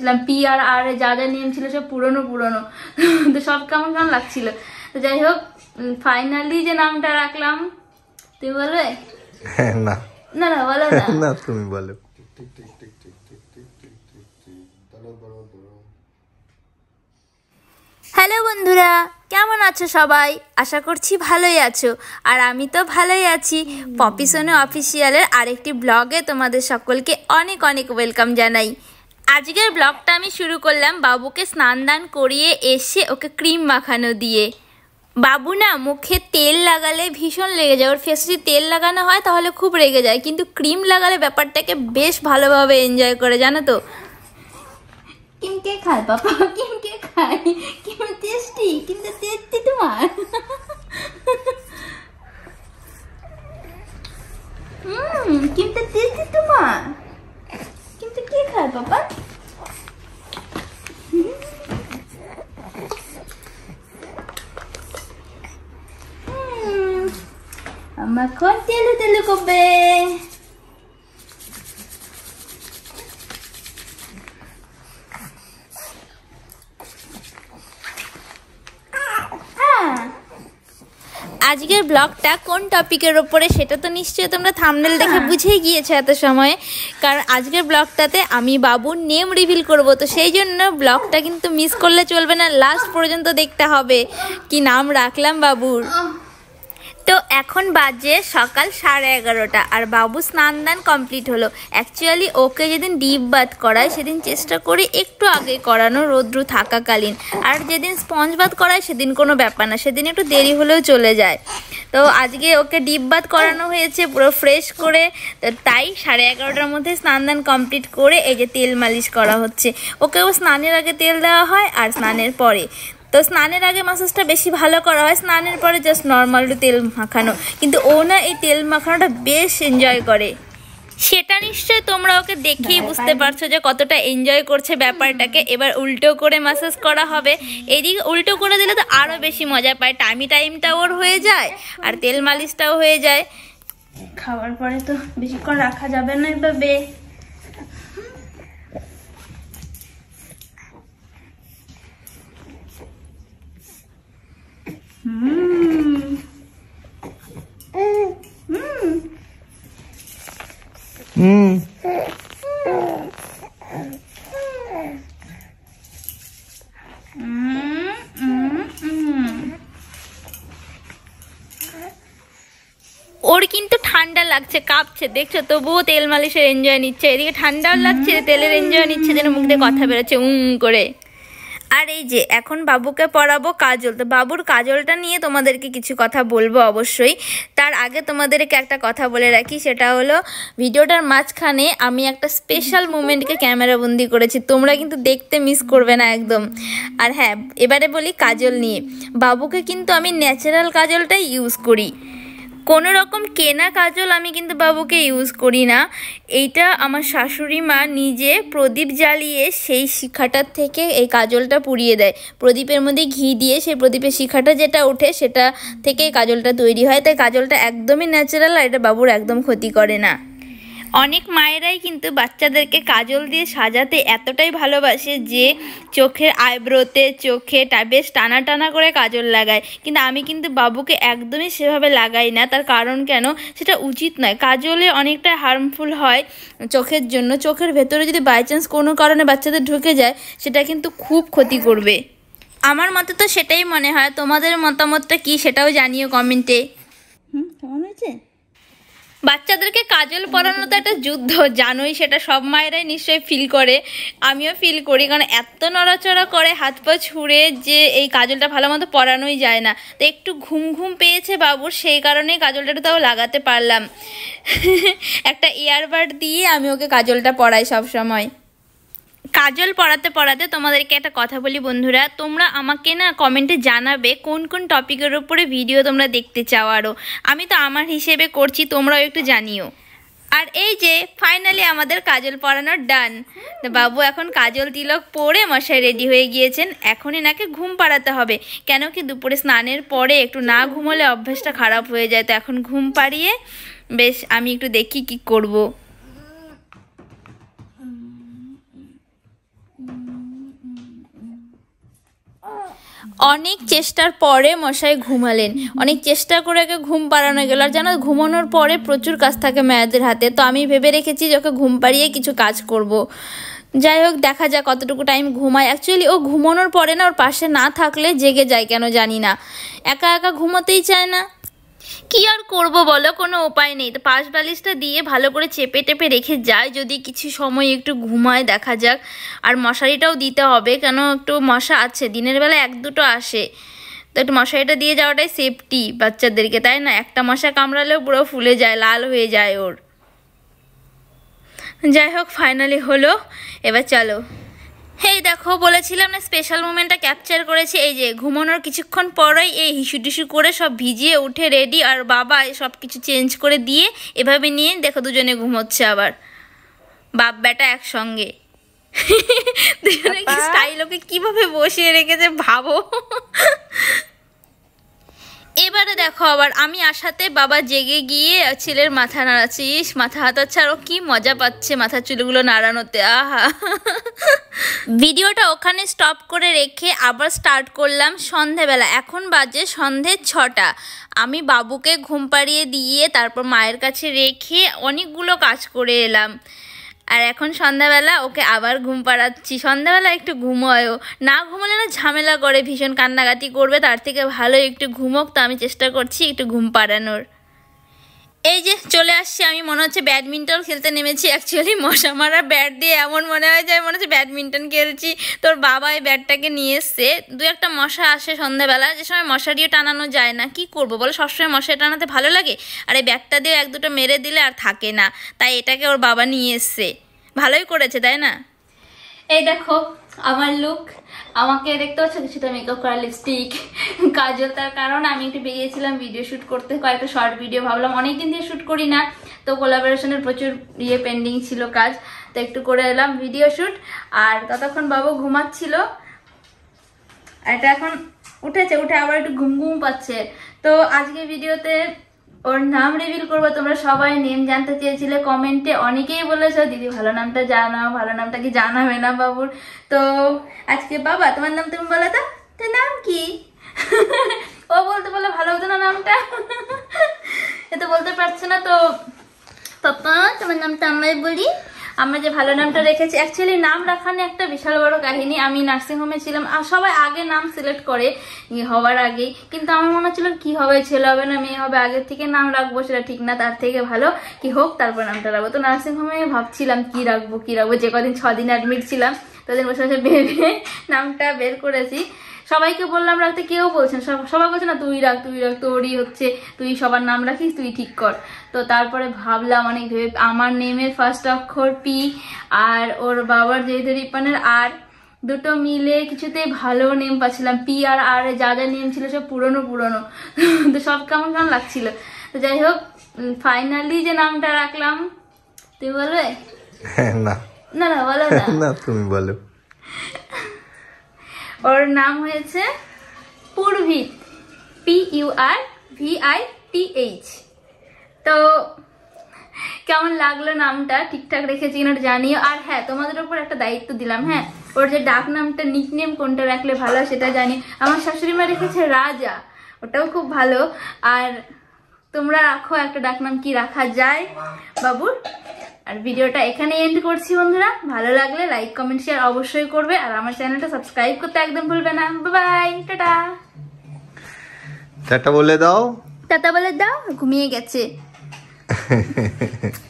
ছিলাম P R আর যা যা নিয়ম ছিল সব পুরনো পুরনো তো সব কেমন কেমন লাগছিল তো যাই হোক ফাইনালি যে নামটা রাখলাম তুমি বলবে না না না বলো না তুমি বলো হ্যালো বন্ধুরা কেমন আছো সবাই আশা করছি ভালোই আছো আর আমি তো ভালোই আছি পপিসনে অফিসিয়ালের আরেকটি ব্লগে তোমাদের সকলকে অনেক অনেক ওয়েলকাম জানাই আজকের ব্লগটা আমি শুরু করলাম বাবুকে স্নান দান করিয়ে এসে ওকে ক্রিম মাখানো দিয়ে বাবু না মুখে তেল লাগালে ভীষণ লেগে যায় ওর ফেসে যদি তেল লাগানো হয় তাহলে খুব রেগে যায় কিন্তু ক্রিম লাগালে ব্যাপারটাকে বেশ ভালোভাবে এনজয় করে জানো তো কিমকে খায় কিমকে কিম টেস্টি কিন্তু টেস্টি তোমার ఎందుకు అబ్బే ah. আজকের ব্লগটা কোন টপিকের ওপরে সেটা তো নিশ্চয়ই তোমরা থামনেল দেখে ah. বুঝেই গিয়েছো এত সময়ে কারণ আজকের ব্লগটাতে আমি বাবুর নেম রিভিল করব তো সেই জন্য ব্লগটা কিন্তু মিস করলে চলবে না লাস্ট পর্যন্ত দেখতে হবে কি নাম রাখলাম বাবুর ah. তো এখন বাজে সকাল সাড়ে এগারোটা আর বাবু স্নান দান কমপ্লিট হলো অ্যাকচুয়ালি ওকে যেদিন ডিপ বাদ করায় সেদিন চেষ্টা করি একটু আগে করানো রৌদ্র থাকাকালীন আর যেদিন স্পঞ্জ বাদ করায় সেদিন কোনো ব্যাপার না সেদিন একটু দেরি হলেও চলে যায় তো আজকে ওকে ডিপ বাদ করানো হয়েছে পুরো ফ্রেশ করে তাই সাড়ে এগারোটার মধ্যে স্নান দান কমপ্লিট করে এই যে তেল মালিশ করা হচ্ছে ওকেও স্নানের আগে তেল দেওয়া হয় আর স্নানের পরে তো স্নানের আগে মাসাজটা বেশি ভালো করা হয় স্নানের পরে জাস্ট নর্মাল তেল মাখানো কিন্তু ও না এই তেল মাখানোটা বেশ এনজয় করে সেটা নিশ্চয় তোমরা ওকে দেখেই হ্যাঁ, বুঝতে পারছো যে কতটা এনজয় করছে ব্যাপারটাকে এবার উল্টো করে ম্যাসেজ করা হবে এদিকে উল্টো করে দিলে তো আরও বেশি মজা পায় টাইমি টাইমটা ওর হয়ে যায় আর তেল মালিশটাও হয়ে যায় খাওয়ার পরে তো বেশিক্ষণ রাখা যাবে না এভাবে ওর কিন্তু ঠান্ডা লাগছে কাঁপছে দেখছো তবুও তেল মালিশের এনজয় নিচ্ছে এদিকে ঠান্ডাও লাগছে তেলের এনজয় নিচ্ছে যেন মুখ দিয়ে কথা বেরোচ্ছে উম করে আর এই যে এখন বাবুকে পড়াবো কাজল তো বাবুর কাজলটা নিয়ে তোমাদেরকে কিছু কথা বলবো অবশ্যই তার আগে তোমাদেরকে একটা কথা বলে রাখি সেটা হলো ভিডিওটার মাঝখানে আমি একটা স্পেশাল মুমেন্টকে ক্যামেরাবন্দি করেছি তোমরা কিন্তু দেখতে মিস করবে না একদম আর হ্যাঁ এবারে বলি কাজল নিয়ে বাবুকে কিন্তু আমি ন্যাচারাল কাজলটাই ইউজ করি কোনো রকম কেনা কাজল আমি কিন্তু বাবুকে ইউজ করি না এইটা আমার শাশুড়ি মা নিজে প্রদীপ জ্বালিয়ে সেই শিখাটার থেকে এই কাজলটা পুড়িয়ে দেয় প্রদীপের মধ্যে ঘি দিয়ে সেই প্রদীপের শিখাটা যেটা ওঠে সেটা থেকে কাজলটা তৈরি হয় তাই কাজলটা একদমই ন্যাচারাল আর এটা বাবুর একদম ক্ষতি করে না অনেক মায়েরাই কিন্তু বাচ্চাদেরকে কাজল দিয়ে সাজাতে এতটাই ভালোবাসে যে চোখের আইব্রোতে চোখে বেশ টানা টানা করে কাজল লাগায় কিন্তু আমি কিন্তু বাবুকে একদমই সেভাবে লাগাই না তার কারণ কেন সেটা উচিত নয় কাজলে অনেকটা হার্মফুল হয় চোখের জন্য চোখের ভেতরে যদি বাইচান্স কোনো কারণে বাচ্চাদের ঢুকে যায় সেটা কিন্তু খুব ক্ষতি করবে আমার মতে তো সেটাই মনে হয় তোমাদের মতামতটা কি সেটাও জানিও কমেন্টে হুম কেমন হয়েছে বাচ্চাদেরকে কাজল পরানো তো একটা যুদ্ধ জানোই সেটা সব মায়েরাই নিশ্চয়ই ফিল করে আমিও ফিল করি কারণ এত নড়াচড়া করে হাত পা ছুঁড়ে যে এই কাজলটা ভালো মতো পরানোই যায় না তো একটু ঘুম ঘুম পেয়েছে বাবুর সেই কারণেই কাজলটা তাও লাগাতে পারলাম একটা ইয়ারবার্ড দিয়ে আমি ওকে কাজলটা পরাই সব সময়। কাজল পড়াতে পড়াতে তোমাদেরকে একটা কথা বলি বন্ধুরা তোমরা আমাকে না কমেন্টে জানাবে কোন কোন টপিকের ওপরে ভিডিও তোমরা দেখতে চাও আরও আমি তো আমার হিসেবে করছি তোমরাও একটু জানিও আর এই যে ফাইনালি আমাদের কাজল পড়ানোর ডান বাবু এখন কাজল তিলক পরে মশাই রেডি হয়ে গিয়েছেন এখনই নাকি ঘুম পাড়াতে হবে কেন কি দুপুরে স্নানের পরে একটু না ঘুমলে অভ্যাসটা খারাপ হয়ে যায় তো এখন ঘুম পাড়িয়ে বেশ আমি একটু দেখি কি করব। অনেক চেষ্টার পরে মশাই ঘুমালেন অনেক চেষ্টা করে ওকে ঘুম পাড়ানো গেল আর জানো ঘুমানোর পরে প্রচুর কাজ থাকে মায়েদের হাতে তো আমি ভেবে রেখেছি যে ওকে ঘুম পাড়িয়ে কিছু কাজ করব। যাই হোক দেখা যাক কতটুকু টাইম ঘুমায় অ্যাকচুয়ালি ও ঘুমানোর পরে না ওর পাশে না থাকলে জেগে যায় কেন জানি না একা একা ঘুমোতেই চায় না কি আর করব বলো কোনো উপায় নেই তো পাশ বালিশটা দিয়ে ভালো করে চেপে টেপে রেখে যায় যদি কিছু সময় একটু ঘুমায় দেখা যাক আর মশারিটাও দিতে হবে কেন একটু মশা আছে দিনের বেলা এক দুটো আসে তো একটু মশারিটা দিয়ে যাওয়াটাই সেফটি বাচ্চাদেরকে তাই না একটা মশা কামড়ালেও পুরো ফুলে যায় লাল হয়ে যায় ওর যাই হোক ফাইনালি হলো এবার চলো হেই দেখো বলেছিলাম না স্পেশাল মুমেন্টটা ক্যাপচার করেছি এই যে ঘুমানোর কিছুক্ষণ পরেই এই হিসু টিসু করে সব ভিজিয়ে উঠে রেডি আর বাবা সব কিছু চেঞ্জ করে দিয়ে এভাবে নিয়ে দেখো দুজনে ঘুমোচ্ছে আবার বাপ বেটা একসঙ্গে দুজনে কি স্টাইল ওকে কীভাবে বসিয়ে রেখেছে ভাবো এবারে দেখো আবার আমি আসাতে বাবা জেগে গিয়ে ছেলের মাথা নাড়াচ্ছে ইস মাথা হাতাচ্ছে আরও কি মজা পাচ্ছে মাথার চুলগুলো নাড়ানোতে আহা ভিডিওটা ওখানে স্টপ করে রেখে আবার স্টার্ট করলাম সন্ধেবেলা এখন বাজে সন্ধে ছটা আমি বাবুকে ঘুম পাড়িয়ে দিয়ে তারপর মায়ের কাছে রেখে অনেকগুলো কাজ করে এলাম আর এখন সন্ধ্যাবেলা ওকে আবার ঘুম পাড়াচ্ছি সন্ধ্যাবেলা একটু ঘুমোয়ও না ঘুমালে না ঝামেলা করে ভীষণ কান্নাকাটি করবে তার থেকে ভালো একটু ঘুমোক তো আমি চেষ্টা করছি একটু ঘুম পাড়ানোর এই যে চলে আসছি আমি মনে হচ্ছে ব্যাডমিন্টন খেলতে নেমেছি অ্যাকচুয়ালি মশা মারা ব্যাট দিয়ে এমন মনে হয় যে মনে হচ্ছে ব্যাডমিন্টন খেলছি তোর বাবা এই ব্যাটটাকে নিয়ে এসছে দু একটা মশা আসে সন্ধ্যাবেলা যে সময় মশারিও টানানো যায় না কি করব বলে সবসময় মশা টানাতে ভালো লাগে আর এই ব্যাটটা দিয়ে এক দুটো মেরে দিলে আর থাকে না তাই এটাকে ওর বাবা নিয়ে এসছে ভালোই করেছে তাই না এই দেখো আমার লুক আমাকে দেখতে পাচ্ছ কিছুটা মেকআপ করা লিপস্টিক কাজল তার কারণ আমি একটু বেরিয়েছিলাম ভিডিও শ্যুট করতে কয়েকটা শর্ট ভিডিও ভাবলাম অনেক দিন দিয়ে শ্যুট করি না তো কোলাবোরেশনের প্রচুর ইয়ে পেন্ডিং ছিল কাজ তো একটু করে এলাম ভিডিও শ্যুট আর ততক্ষণ বাবু ঘুমাচ্ছিল এটা এখন উঠেছে উঠে আবার একটু ঘুম ঘুম পাচ্ছে তো আজকে ভিডিওতে ওর নাম রিভিল করবো তোমরা সবাই নেম জানতে চেয়েছিলে কমেন্টে অনেকেই বলেছো দিদি ভালো নামটা জানাও ভালো নামটা কি জানাবে না বাবুর তো আজকে বাবা তোমার নাম তুমি বলো তো তোর নাম কি ও বলতে বলে ভালো হতো না নামটা এ তো বলতে পারছে না তো পাপা তোমার নামটা আমায় বলি আমরা যে ভালো নামটা রেখেছি অ্যাকচুয়ালি নাম রাখানো একটা বিশাল বড় কাহিনী আমি নার্সিংহোমে ছিলাম আর সবাই আগে নাম সিলেক্ট করে হওয়ার আগেই কিন্তু আমার মনে হচ্ছিল কি হবে ছেলে হবে না মেয়ে হবে আগের থেকে নাম রাখবো সেটা ঠিক না তার থেকে ভালো কি হোক তারপর নামটা রাখবো তো নার্সিংহোমে ভাবছিলাম কি রাখবো কি রাখবো যে কদিন ছদিন অ্যাডমিট ছিলাম তাদের বসে বসে ভেবে নামটা বের করেছি সবাইকে বললাম রাখতে কেউ বলছেন সবাই বলছে না তুই রাখ তুই রাখ তোরই হচ্ছে তুই সবার নাম রাখিস তুই ঠিক কর তো তারপরে ভাবলাম অনেক ভেবে আমার নেমের ফার্স্ট অক্ষর পি আর ওর বাবার যেহেতু রিপানের আর দুটো মিলে কিছুতেই ভালো নেম পাচ্ছিলাম পি আর আর যা যা নেম ছিল সব পুরনো পুরনো তো সব কেমন কেমন লাগছিল তো যাই হোক ফাইনালি যে নামটা রাখলাম তুমি বলবে না না বলো না তুমি বলো ওর নাম হয়েছে পূর্ভিত P U R V I T H তো কেমন লাগলো নামটা ঠিকঠাক রেখেছি কিনা জানিও আর হ্যাঁ তোমাদের ওপর একটা দায়িত্ব দিলাম হ্যাঁ ওর যে ডাক নামটা নেম কোনটা রাখলে ভালো সেটা জানি আমার শাশুড়ি মা রেখেছে রাজা ওটাও খুব ভালো আর তোমরা রাখো একটা ডাকনাম কি রাখা যায় বাবুর আর ভিডিওটা এখানে এন্ড করছি বন্ধুরা ভালো লাগলে লাইক কমেন্ট শেয়ার অবশ্যই করবে আর আমার চ্যানেলটা সাবস্ক্রাইব করতে একদম ভুলবে না বাই টাটা টাটা বলে দাও টাটা বলে দাও ঘুমিয়ে গেছে